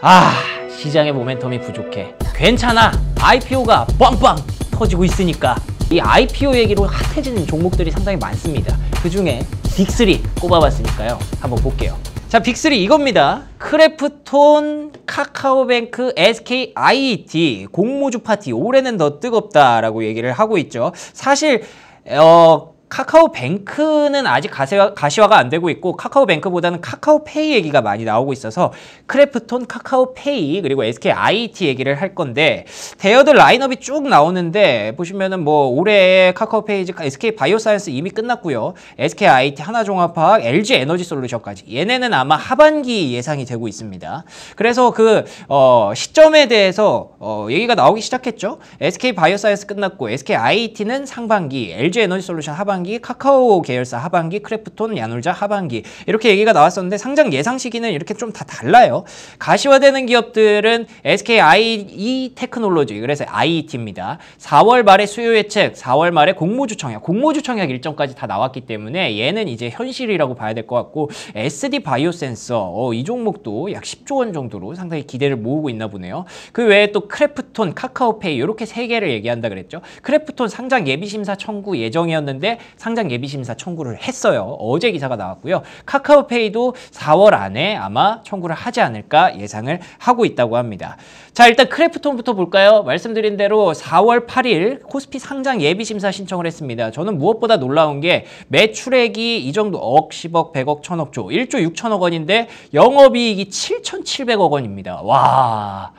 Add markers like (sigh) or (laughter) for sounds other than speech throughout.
아 시장의 모멘텀이 부족해 괜찮아 IPO가 빵빵 터지고 있으니까 이 IPO 얘기로 핫해지는 종목들이 상당히 많습니다 그 중에 빅3 꼽아봤으니까요 한번 볼게요 자 빅3 이겁니다 크래프톤, 카카오뱅크, SKIET 공모주 파티 올해는 더 뜨겁다라고 얘기를 하고 있죠 사실 어, 카카오뱅크는 아직 가세화, 가시화가 안 되고 있고 카카오뱅크보다는 카카오페이 얘기가 많이 나오고 있어서 크래프톤, 카카오페이 그리고 SKIT 얘기를 할 건데 대여들 라인업이 쭉 나오는데 보시면은 뭐 올해 카카오페이, SK바이오사이언스 이미 끝났고요. SKIT, 하나종합화학, LG에너지솔루션까지 얘네는 아마 하반기 예상이 되고 있습니다. 그래서 그 어, 시점에 대해서 어, 얘기가 나오기 시작했죠. SK바이오사이언스 끝났고 SKIT는 상반기, LG에너지솔루션 하반기 하반기, 카카오 계열사 하반기, 크래프톤, 야놀자 하반기 이렇게 얘기가 나왔었는데 상장 예상 시기는 이렇게 좀 다 달라요. 가시화되는 기업들은 SKIE 테크놀로지 그래서 IET입니다. 4월 말에 수요 예측, 4월 말에 공모주 청약, 공모주 청약 일정까지 다 나왔기 때문에 얘는 이제 현실이라고 봐야 될 것 같고 SD 바이오 센서 어, 이 종목도 약 10조 원 정도로 상당히 기대를 모으고 있나 보네요. 그 외에 또 크래프톤, 카카오페이 이렇게 세 개를 얘기한다 그랬죠. 크래프톤 상장 예비 심사 청구 예정이었는데 상장 예비심사 청구를 했어요. 어제 기사가 나왔고요. 카카오페이도 4월 안에 아마 청구를 하지 않을까 예상을 하고 있다고 합니다. 자 일단 크래프톤부터 볼까요? 말씀드린 대로 4월 8일 코스피 상장 예비심사 신청을 했습니다. 저는 무엇보다 놀라운 게 매출액이 이 정도 억, 10억, 100억, 1000억 조 1조 6천억 원인데 영업이익이 7,700억 원입니다. 와...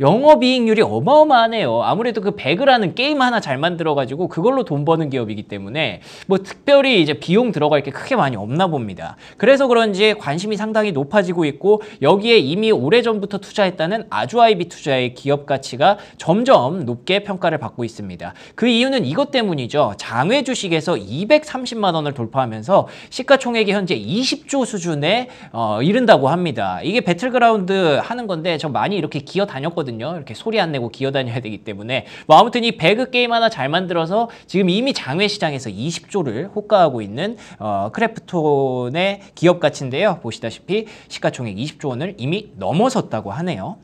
영업이익률이 어마어마하네요. 아무래도 그 배그라는 게임 하나 잘 만들어가지고 그걸로 돈 버는 기업이기 때문에 뭐 특별히 이제 비용 들어갈 게 크게 많이 없나 봅니다. 그래서 그런지 관심이 상당히 높아지고 있고 여기에 이미 오래전부터 투자했다는 아주아이비 투자의 기업 가치가 점점 높게 평가를 받고 있습니다. 그 이유는 이것 때문이죠. 장외 주식에서 230만 원을 돌파하면서 시가총액이 현재 20조 수준에 어, 이른다고 합니다. 이게 배틀그라운드 하는 건데 저 많이 이렇게 기어 다녔거든요. 힘거든요 이렇게 소리 안 내고 기어다녀야 되기 때문에 뭐 아무튼 이 배그 게임 하나 잘 만들어서 지금 이미 장외 시장에서 20조를 호가하고 있는 어, 크래프톤의 기업 가치인데요. 보시다시피 시가총액 20조 원을 이미 넘어섰다고 하네요.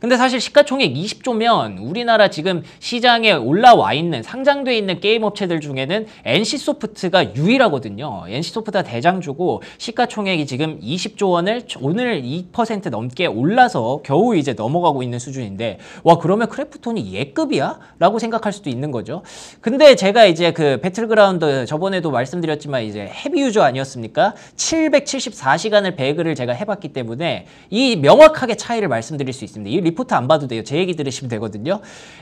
근데 사실 시가총액 20조면 우리나라 지금 시장에 올라와 있는 상장돼 있는 게임 업체들 중에는 NC소프트가 유일하거든요. NC소프트가 대장주고 시가총액이 지금 20조 원을 오늘 2% 넘게 올라서 겨우 이제 넘어가고 있는 수준인데 와 그러면 크래프톤이 예급이야? 라고 생각할 수도 있는 거죠. 근데 제가 이제 그 배틀그라운드 저번에도 말씀드렸지만 이제 헤비 유저 아니었습니까? 774시간을 배그를 제가 해봤기 때문에 이 명확하게 차이를 말씀드릴 수 있습니다. 이 리포트 안 봐도 돼요. 제 얘기 들으시면 되거든요.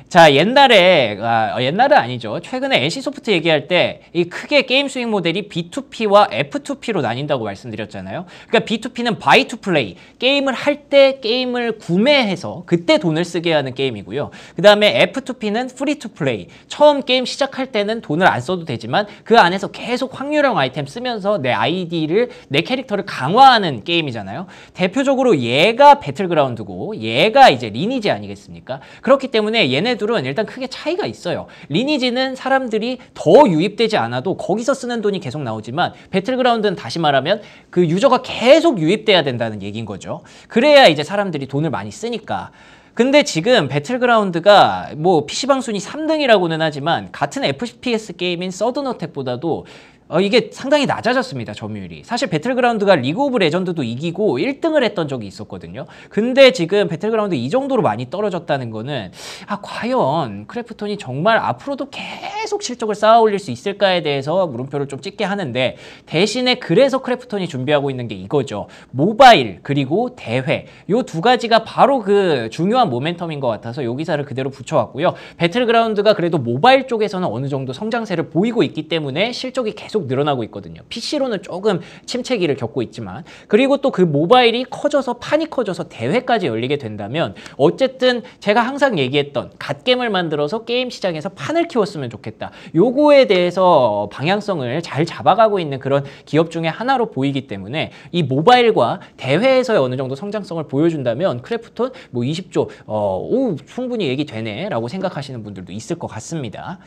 자, 옛날에, 아, 옛날은 아니죠. 최근에 NC소프트 얘기할 때 이 크게 게임 수익 모델이 B2P와 F2P로 나뉜다고 말씀드렸잖아요. 그러니까 B2P는 buy to play. 게임을 할 때 게임을 구매해서 그때 돈을 쓰게 하는 게임이고요. 그 다음에 F2P는 free to play. 처음 게임 시작할 때는 돈을 안 써도 되지만 그 안에서 계속 확률형 아이템 쓰면서 내 아이디를, 내 캐릭터를 강화하는 게임이잖아요. 대표적으로 얘가 배틀그라운드고 얘가 이제 리니지 아니겠습니까? 그렇기 때문에 얘네 들은 일단 크게 차이가 있어요. 리니지는 사람들이 더 유입되지 않아도 거기서 쓰는 돈이 계속 나오지만 배틀그라운드는 다시 말하면 그 유저가 계속 유입돼야 된다는 얘기인 거죠. 그래야 이제 사람들이 돈을 많이 쓰니까. 근데 지금 배틀그라운드가 뭐 PC방 순위 3등이라고는 하지만 같은 FPS 게임인 서든어택보다도 어, 이게 상당히 낮아졌습니다. 점유율이. 사실 배틀그라운드가 리그 오브 레전드도 이기고 1등을 했던 적이 있었거든요. 근데 지금 배틀그라운드 이 정도로 많이 떨어졌다는 거는 아 과연 크래프톤이 정말 앞으로도 계속 실적을 쌓아 올릴 수 있을까에 대해서 물음표를 좀 찍게 하는데 대신에 그래서 크래프톤이 준비하고 있는 게 이거죠. 모바일 그리고 대회 요 두 가지가 바로 그 중요한 모멘텀인 것 같아서 요 기사를 그대로 붙여왔고요. 배틀그라운드가 그래도 모바일 쪽에서는 어느 정도 성장세를 보이고 있기 때문에 실적이 계속 계속 늘어나고 있거든요. PC로는 조금 침체기를 겪고 있지만 그리고 또 그 모바일이 커져서 판이 커져서 대회까지 열리게 된다면 어쨌든 제가 항상 얘기했던 갓겜을 만들어서 게임 시장에서 판을 키웠으면 좋겠다. 요거에 대해서 방향성을 잘 잡아가고 있는 그런 기업 중에 하나로 보이기 때문에 이 모바일과 대회에서의 어느 정도 성장성을 보여준다면 크래프톤 뭐 20조 어, 오 충분히 얘기 되네 라고 생각하시는 분들도 있을 것 같습니다.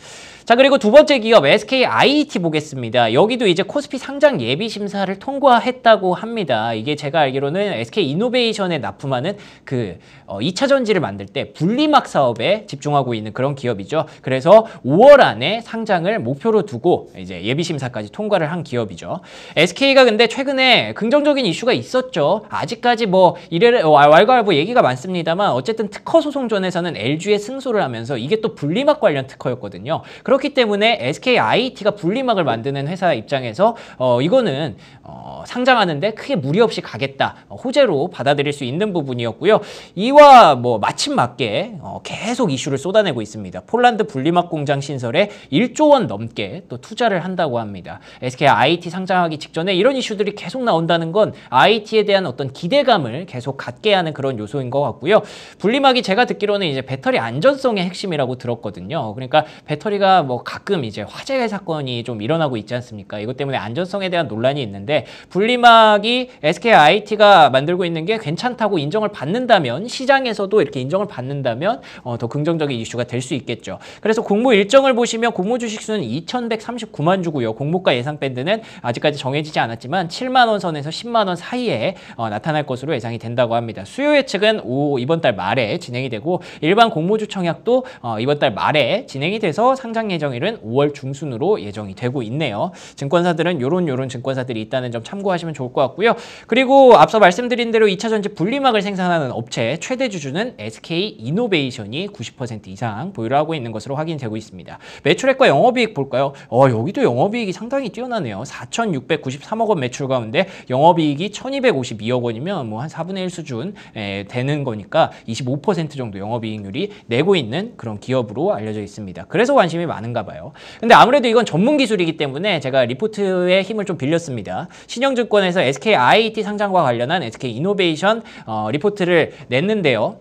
자 그리고 두 번째 기업 SKIT 보겠습니다. 있습니다. 여기도 이제 코스피 상장 예비 심사를 통과했다고 합니다. 이게 제가 알기로는 SK 이노베이션에 납품하는 그 2차 어, 전지를 만들 때 분리막 사업에 집중하고 있는 그런 기업이죠. 그래서 5월 안에 상장을 목표로 두고 이제 예비 심사까지 통과를 한 기업이죠. SK가 근데 최근에 긍정적인 이슈가 있었죠. 아직까지 뭐 이래 어, 왈가왈부 얘기가 많습니다만 어쨌든 특허 소송전에서는 LG의 승소를 하면서 이게 또 분리막 관련 특허였거든요. 그렇기 때문에 SK IT가 분리막을 만드는 있는 회사 입장에서 어, 이거는 어, 상장하는데 크게 무리 없이 가겠다. 호재로 받아들일 수 있는 부분이었고요. 이와 뭐 마침 맞게 어, 계속 이슈를 쏟아내고 있습니다. 폴란드 분리막 공장 신설에 1조 원 넘게 또 투자를 한다고 합니다. SK IT 상장하기 직전에 이런 이슈들이 계속 나온다는 건 IT에 대한 어떤 기대감을 계속 갖게 하는 그런 요소인 것 같고요. 분리막이 제가 듣기로는 이제 배터리 안전성의 핵심이라고 들었거든요. 그러니까 배터리가 뭐 가끔 이제 화재 사건이 좀 일어나고 있잖아요. 않습니까? 이것 때문에 안전성에 대한 논란이 있는데 분리막이 SKIT가 만들고 있는 게 괜찮다고 인정을 받는다면 시장에서도 이렇게 인정을 받는다면 어, 더 긍정적인 이슈가 될 수 있겠죠. 그래서 공모 일정을 보시면 공모 주식수는 2,139만 주고요. 공모가 예상 밴드는 아직까지 정해지지 않았지만 7만 원 선에서 10만 원 사이에 어, 나타날 것으로 예상이 된다고 합니다. 수요 예측은 오, 이번 달 말에 진행이 되고 일반 공모주 청약도 어, 이번 달 말에 진행이 돼서 상장 예정일은 5월 중순으로 예정이 되고 있네요. 증권사들은 요런 요런 증권사들이 있다는 점 참고하시면 좋을 것 같고요. 그리고 앞서 말씀드린 대로 2차 전지 분리막을 생산하는 업체 최대 주주는 SK 이노베이션이 90% 이상 보유를 하고 있는 것으로 확인되고 있습니다. 매출액과 영업이익 볼까요? 어, 여기도 영업이익이 상당히 뛰어나네요. 4,693억 원 매출 가운데 영업이익이 1,252억 원이면 뭐 한 4분의 1 수준 에, 예, 되는 거니까 25% 정도 영업이익률이 내고 있는 그런 기업으로 알려져 있습니다. 그래서 관심이 많은가 봐요. 근데 아무래도 이건 전문 기술이기 때문에 제가 리포트의 힘을 좀 빌렸습니다. 신영증권에서 SKIT 상장과 관련한 SK이노베이션 어, 리포트를 냈는데요.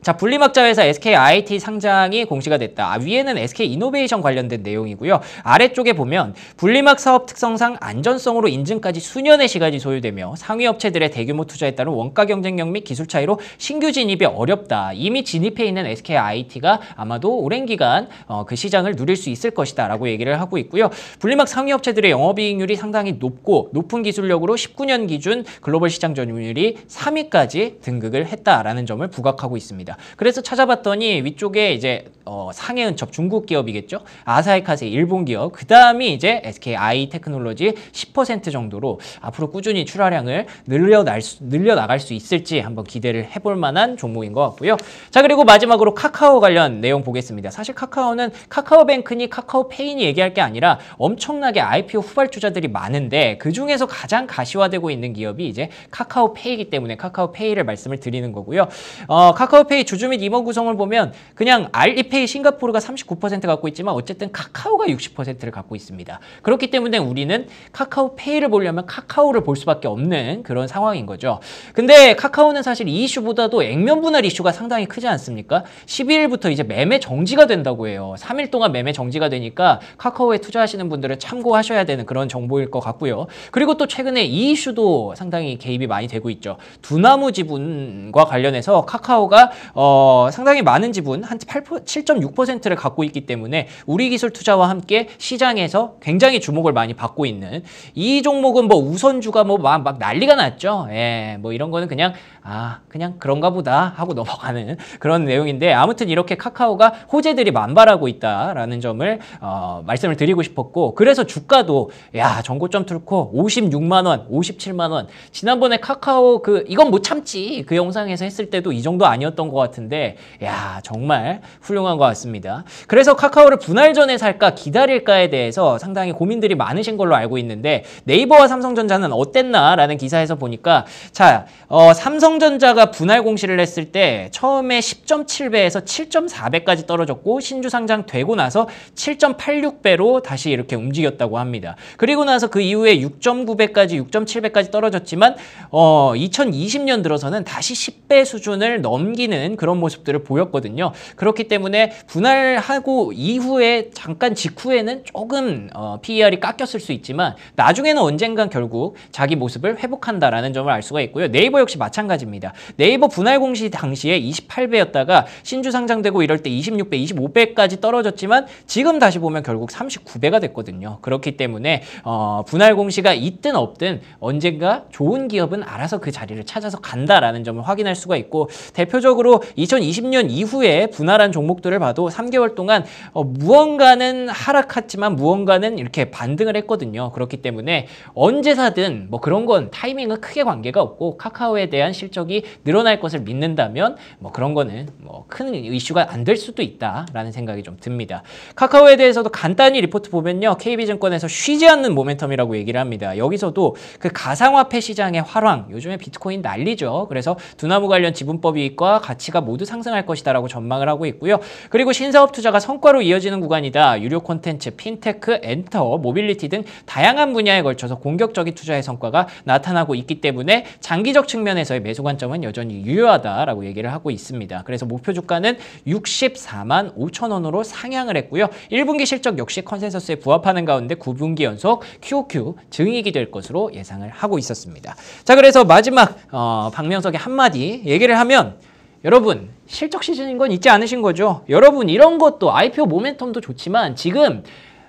자 분리막자 회사 SKIT 상장이 공시가 됐다. 아, 위에는 SK이노베이션 관련된 내용이고요. 아래쪽에 보면 분리막 사업 특성상 안전성으로 인증까지 수년의 시간이 소요되며 상위 업체들의 대규모 투자에 따른 원가 경쟁력 및 기술 차이로 신규 진입이 어렵다. 이미 진입해 있는 SKIT가 아마도 오랜 기간 어, 그 시장을 누릴 수 있을 것이다 라고 얘기를 하고 있고요. 분리막 상위 업체들의 영업이익률이 상당히 높고 높은 기술력으로 19년 기준 글로벌 시장 전유율이 3위까지 등극을 했다라는 점을 부각하고 있습니다. 그래서 찾아봤더니 위쪽에 이제 어, 상해 은첩 중국 기업이겠죠. 아사히 카세 일본 기업. 그 다음이 이제 SK i 테크놀로지 10% 정도로 앞으로 꾸준히 출하량을 늘려날 수, 늘려나갈 수 있을지 한번 기대를 해볼 만한 종목인 것 같고요. 자 그리고 마지막으로 카카오 관련 내용 보겠습니다. 사실 카카오는 카카오뱅크니 카카오페이니 얘기할 게 아니라 엄청나게 IPO 후발주자들이 많은데 그 중에서 가장 가시화되고 있는 기업이 이제 카카오페이기 때문에 카카오페이를 말씀을 드리는 거고요. 어, 카카오페이 이페이 주주 및 임원 구성을 보면 그냥 알리페이 싱가포르가 39% 갖고 있지만 어쨌든 카카오가 60%를 갖고 있습니다. 그렇기 때문에 우리는 카카오페이를 보려면 카카오를 볼 수밖에 없는 그런 상황인 거죠. 근데 카카오는 사실 이 이슈보다도 액면 분할 이슈가 상당히 크지 않습니까? 12일부터 이제 매매 정지가 된다고 해요. 3일 동안 매매 정지가 되니까 카카오에 투자하시는 분들은 참고하셔야 되는 그런 정보일 것 같고요. 그리고 또 최근에 이 이슈도 상당히 개입이 많이 되고 있죠. 두나무 지분과 관련해서 카카오가 어, 상당히 많은 지분 한 7.6%를 갖고 있기 때문에 우리 기술 투자와 함께 시장에서 굉장히 주목을 많이 받고 있는 이 종목은 뭐 우선주가 뭐막 막 난리가 났죠. 예, 뭐 이런 거는 그냥 아 그냥 그런가 보다 하고 (laughs) 넘어가는 그런 내용인데 아무튼 이렇게 카카오가 호재들이 만발하고 있다라는 점을 어, 말씀을 드리고 싶었고 그래서 주가도 야 전고점 뚫고 56만 원, 57만 원 지난번에 카카오 그 이건 못 참지 그 영상에서 했을 때도 이 정도 아니었던 거것 같은데 야 정말 훌륭한 것 같습니다. 그래서 카카오를 분할 전에 살까 기다릴까에 대해서 상당히 고민들이 많으신 걸로 알고 있는데 네이버와 삼성전자는 어땠나라는 기사에서 보니까 자 어, 삼성전자가 분할 공시를 했을 때 처음에 10.7배에서 7.4배까지 떨어졌고 신주 상장 되고 나서 7.86배로 다시 이렇게 움직였다고 합니다. 그리고 나서 그 이후에 6.9배까지 6.7배까지 떨어졌지만 어, 2020년 들어서는 다시 10배 수준을 넘기는 않는 그런 모습들을 보였거든요. 그렇기 때문에 분할하고 이후에 잠깐 직후에는 조금 어, PER이 깎였을 수 있지만 나중에는 언젠간 결국 자기 모습을 회복한다라는 점을 알 수가 있고요. 네이버 역시 마찬가지입니다. 네이버 분할 공시 당시에 28배였다가 신주 상장되고 이럴 때 26배, 25배까지 떨어졌지만 지금 다시 보면 결국 39배가 됐거든요. 그렇기 때문에 어, 분할 공시가 있든 없든 언젠가 좋은 기업은 알아서 그 자리를 찾아서 간다라는 점을 확인할 수가 있고 대표적으로 2020년 이후에 분할한 종목들을 봐도 3개월 동안 어, 무언가는 하락했지만 무언가는 이렇게 반등을 했거든요. 그렇기 때문에 언제 사든 뭐 그런 건 타이밍은 크게 관계가 없고 카카오에 대한 실적이 늘어날 것을 믿는다면 뭐 그런 거는 뭐 큰 이슈가 안 될 수도 있다라는 생각이 좀 듭니다. 카카오에 대해서도 간단히 리포트 보면요. KB증권에서 쉬지 않는 모멘텀이라고 얘기를 합니다. 여기서도 그 가상화폐 시장의 활황, 요즘에 비트코인 난리죠. 그래서 두나무 관련 지분법 이익과 같이 가치가 모두 상승할 것이다라고 전망을 하고 있고요. 그리고 신사업 투자가 성과로 이어지는 구간이다. 유료 콘텐츠, 핀테크, 엔터, 모빌리티 등 다양한 분야에 걸쳐서 공격적인 투자의 성과가 나타나고 있기 때문에 장기적 측면에서의 매수 관점은 여전히 유효하다라고 얘기를 하고 있습니다. 그래서 목표 주가는 64만 5천 원으로 상향을 했고요. 1분기 실적 역시 컨센서스에 부합하는 가운데 9분기 연속 QQ 증익이 될 것으로 예상을 하고 있었습니다. 자 그래서 마지막 어, 박명석의 한마디 얘기를 하면 여러분 실적 시즌인 건 잊지 않으신 거죠? 여러분 이런 것도 IPO 모멘텀도 좋지만 지금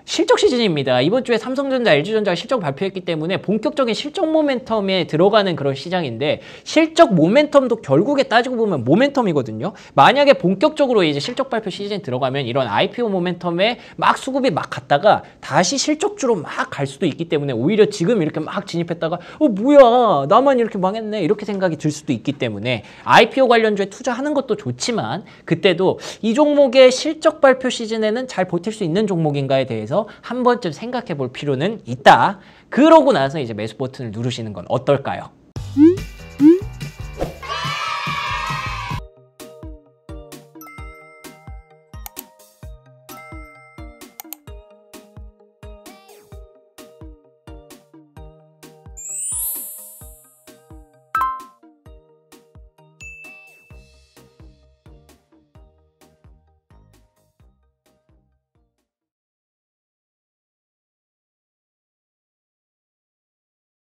실적 시즌입니다. 이번 주에 삼성전자, LG전자가 실적 발표했기 때문에 본격적인 실적 모멘텀에 들어가는 그런 시장인데 실적 모멘텀도 결국에 따지고 보면 모멘텀이거든요. 만약에 본격적으로 이제 실적 발표 시즌 에 들어가면 이런 IPO 모멘텀에 막 수급이 막 갔다가 다시 실적주로 막 갈 수도 있기 때문에 오히려 지금 이렇게 막 진입했다가 어 뭐야 나만 이렇게 망했네 이렇게 생각이 들 수도 있기 때문에 IPO 관련주에 투자하는 것도 좋지만 그때도 이 종목의 실적 발표 시즌에는 잘 버틸 수 있는 종목인가에 대해서 한 번쯤 생각해 볼 필요는 있다. 그러고 나서 이제 매수 버튼을 누르시는 건 어떨까요? 음?